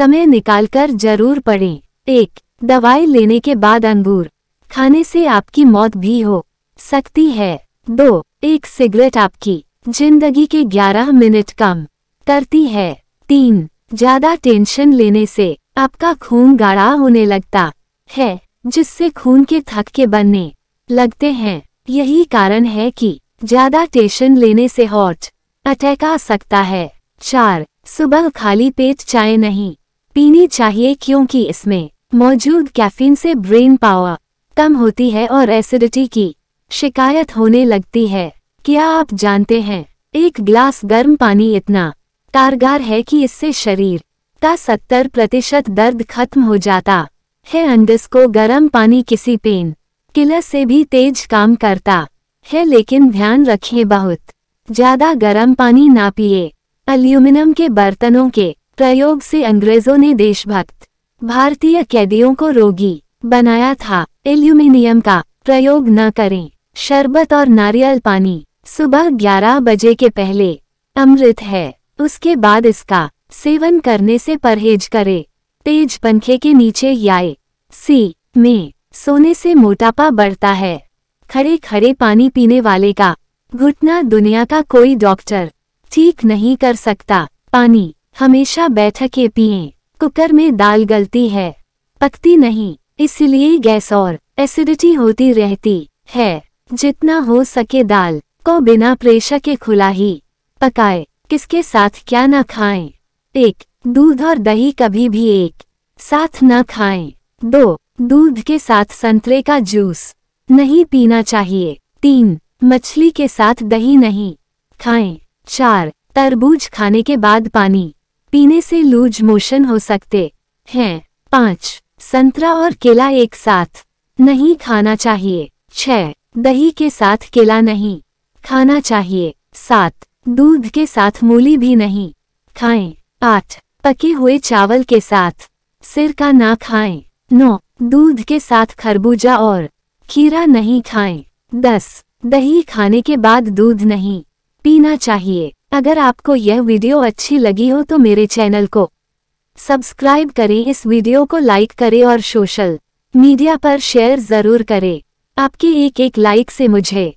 समय निकालकर जरूर पढ़ें एक दवाई लेने के बाद अंगूर खाने से आपकी मौत भी हो सकती है दो एक सिगरेट आपकी जिंदगी के 11 मिनट कम करती है तीन ज्यादा टेंशन लेने से आपका खून गाढ़ा होने लगता है जिससे खून के थक्के बनने लगते हैं यही कारण है कि ज्यादा टेंशन लेने से हॉट अटैक आ सकता है चार सुबह खाली पेट चाय नहीं पीनी चाहिए क्योंकि इसमें मौजूद कैफीन से ब्रेन पावर कम होती है और एसिडिटी की शिकायत होने लगती है क्या आप जानते हैं एक ग्लास गर्म पानी इतना कारगर है कि इससे शरीर का सत्तर प्रतिशत दर्द खत्म हो जाता है अंडस को गर्म पानी किसी पेन किलर से भी तेज काम करता है लेकिन ध्यान रखें बहुत ज़्यादा गर्म पानी ना पिए एल्यूमिनियम के बर्तनों के प्रयोग से अंग्रेजों ने देशभक्त भारतीय कैदियों को रोगी बनाया था एल्यूमिनियम का प्रयोग न करें शरबत और नारियल पानी सुबह 11 बजे के पहले अमृत है उसके बाद इसका सेवन करने से परहेज करें तेज पंखे के नीचे याए सी में सोने से मोटापा बढ़ता है खड़े खड़े पानी पीने वाले का घुटना दुनिया का कोई डॉक्टर ठीक नहीं कर सकता पानी हमेशा बैठके पिए कुकर में दाल गलती है पकती नहीं इसलिए गैस और एसिडिटी होती रहती है जितना हो सके दाल को बिना प्रेशर के खुला ही पकाए किसके साथ क्या न खाएं एक दूध और दही कभी भी एक साथ न खाएं दो दूध के साथ संतरे का जूस नहीं पीना चाहिए तीन मछली के साथ दही नहीं खाएं चार तरबूज खाने के बाद पानी पीने से लूज मोशन हो सकते हैं पाँच संतरा और केला एक साथ नहीं खाना चाहिए छ दही के साथ केला नहीं खाना चाहिए सात दूध के साथ मूली भी नहीं खाएं आठ पके हुए चावल के साथ सिर का ना खाएं नौ दूध के साथ खरबूजा और खीरा नहीं खाएं दस दही खाने के बाद दूध नहीं पीना चाहिए अगर आपको यह वीडियो अच्छी लगी हो तो मेरे चैनल को सब्सक्राइब करें इस वीडियो को लाइक करें और सोशल मीडिया पर शेयर जरूर करें आपकी एक एक लाइक से मुझे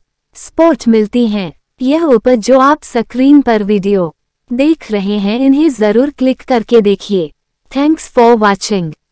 स्पोर्ट मिलती है यह ऊपर जो आप स्क्रीन पर वीडियो देख रहे हैं इन्हें जरूर क्लिक करके देखिए थैंक्स फॉर वॉचिंग